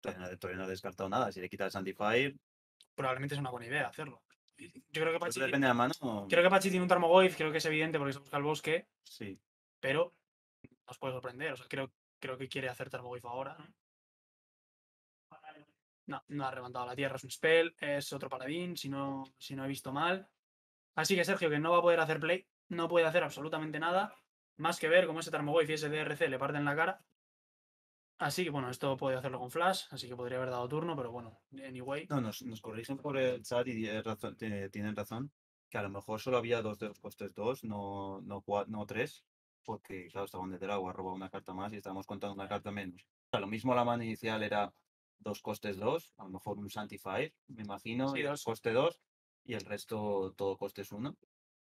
Todavía no, todavía no ha descartado nada. Si le quita el Santifier. Probablemente es una buena idea hacerlo. Yo creo que Pachi. Creo que Pachi tiene un Tarmogoyf, creo que es evidente porque se busca el bosque. Sí. Pero nos puede sorprender. O sea, creo, creo que quiere hacer Tarmogoyf ahora. No, no ha reventado la tierra, es un spell, es otro paradín, si no, si no he visto mal. Así que Sergio, que no va a poder hacer play, no puede hacer absolutamente nada, más que ver cómo ese Tarmogoyf y ese DRC le parten la cara. Así que bueno, esto puede hacerlo con Flash, así que podría haber dado turno, pero bueno, anyway. No, nos, nos por el chat y eh, eh, tienen razón, que a lo mejor solo había dos de los costes dos, no, no, no tres, porque claro, estaban de el agua, robado una carta más y estábamos contando una carta menos. O sea, lo mismo la mano inicial era dos costes dos, a lo mejor un Santifier, me imagino, coste dos. coste y el resto todo costes uno.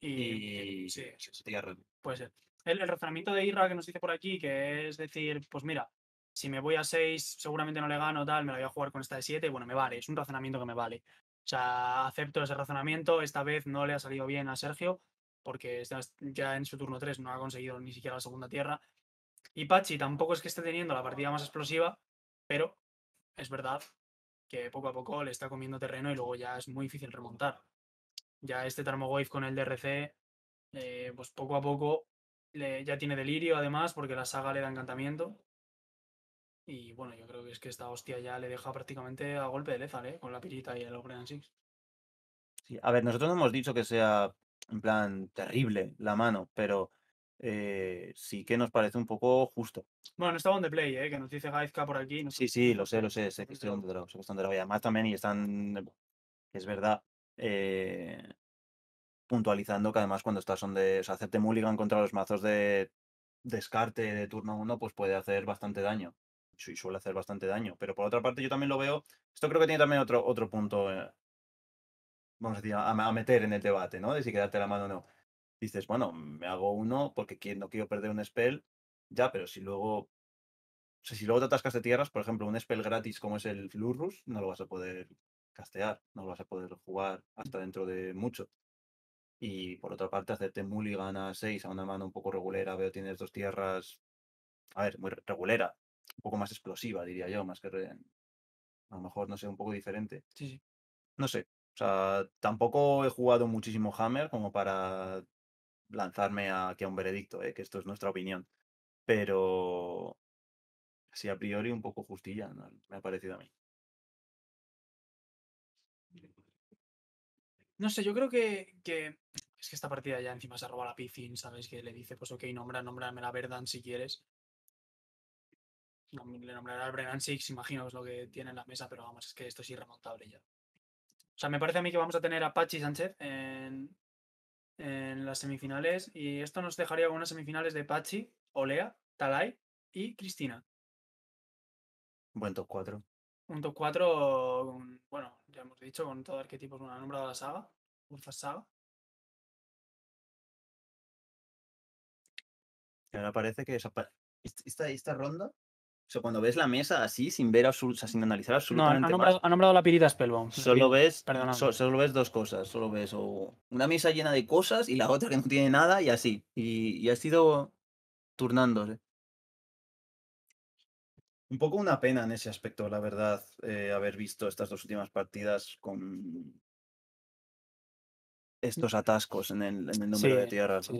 Y, y sí, Puede ser. El, razonamiento de Irra que nos dice por aquí, que es decir, pues mira, si me voy a seis seguramente no le gano, tal, me la voy a jugar con esta de 7, bueno, me vale, es un razonamiento que me vale. O sea, acepto ese razonamiento, esta vez no le ha salido bien a Sergio, porque ya en su turno 3 no ha conseguido ni siquiera la segunda tierra. Y Pachi tampoco es que esté teniendo la partida más explosiva, pero es verdad que poco a poco le está comiendo terreno y luego ya es muy difícil remontar. Ya este Tarmogoyf con el DRC, eh, pues poco a poco ya tiene delirio además porque la saga le da encantamiento. Y bueno, yo creo que es que esta hostia ya le deja prácticamente a golpe de Lezal, ¿eh? Con la pirita y el ogre Six. Sí, a ver, nosotros no hemos dicho que sea en plan terrible la mano, pero eh, sí que nos parece un poco justo. Bueno, no está on the play, ¿eh? que nos dice Gaizka por aquí. sí, sí, lo sé, lo sé, sé que estoy de sé Además también, y están, eh, es verdad, eh, puntualizando que además cuando estás donde... o hacerte mulligan contra los mazos de descarte de turno 1, pues puede hacer bastante daño. Y suele hacer bastante daño. Pero por otra parte, yo también lo veo, esto creo que tiene también otro, otro punto, vamos a, decir, a meter en el debate, ¿no? De si quedarte la mano o no dices, bueno, me hago uno porque no quiero perder un spell, ya, pero si luego, si luego te atascas de tierras, por ejemplo, un spell gratis como es el Flurrus, no lo vas a poder castear, no lo vas a poder jugar hasta dentro de mucho. Y por otra parte, hacerte mulligan a 6 a una mano un poco regulera, veo tienes dos tierras, a ver, muy regulera, un poco más explosiva, diría yo, más que a lo mejor, no sé, un poco diferente. Sí, sí. No sé, o sea, tampoco he jugado muchísimo Hammer como para lanzarme aquí a un veredicto, ¿eh? que esto es nuestra opinión. Pero si a priori un poco justilla, me ha parecido a mí. No sé, yo creo que, es que esta partida ya encima se roba la piscina, sabéis Que le dice, pues ok, nombra, nómbrame la Verdan si quieres. le nombrará al Brennan Six, imagino lo que tiene en la mesa, pero vamos, es que esto es irremontable ya. O sea, me parece a mí que vamos a tener a Pachi Sánchez en, en las semifinales y esto nos dejaría con unas semifinales de Pachi, Olea, Talai y Cristina. Buen top 4. Un top 4, bueno, ya hemos dicho, con todo arquetipos, una nombrada la saga, Urfa Saga. Y ahora parece que esta, esta, ronda cuando ves la mesa así, sin ver, sin analizar absolutamente. No, ha nombrado, la pirita Spellbound. Solo ves, solo ves dos cosas. Solo ves o una mesa llena de cosas y la otra que no tiene nada y así. Y, y ha sido turnándose. Un poco una pena en ese aspecto, la verdad, eh, haber visto estas dos últimas partidas con estos atascos en el, en el número de tierras.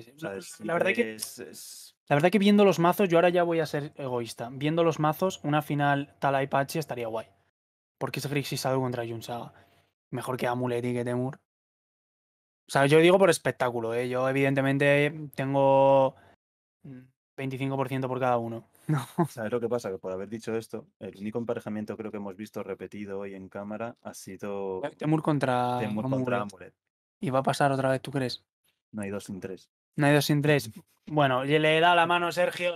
la, verdad que es la verdad que viendo los mazos, yo ahora ya voy a ser egoísta. Viendo los mazos, una final tal Pachi estaría guay. Porque es Grixis algo contra Saga Mejor que Amulet y que Temur. O sea, yo digo por espectáculo, ¿eh? Yo evidentemente tengo 25% por cada uno. No. ¿Sabes lo que pasa? Que por haber dicho esto, el único emparejamiento creo que hemos visto repetido hoy en cámara ha sido... Temur contra... contra Amulet. Y va a pasar otra vez, ¿tú crees? No hay dos sin tres. No hay dos sin tres. Bueno, le he dado la mano a Sergio,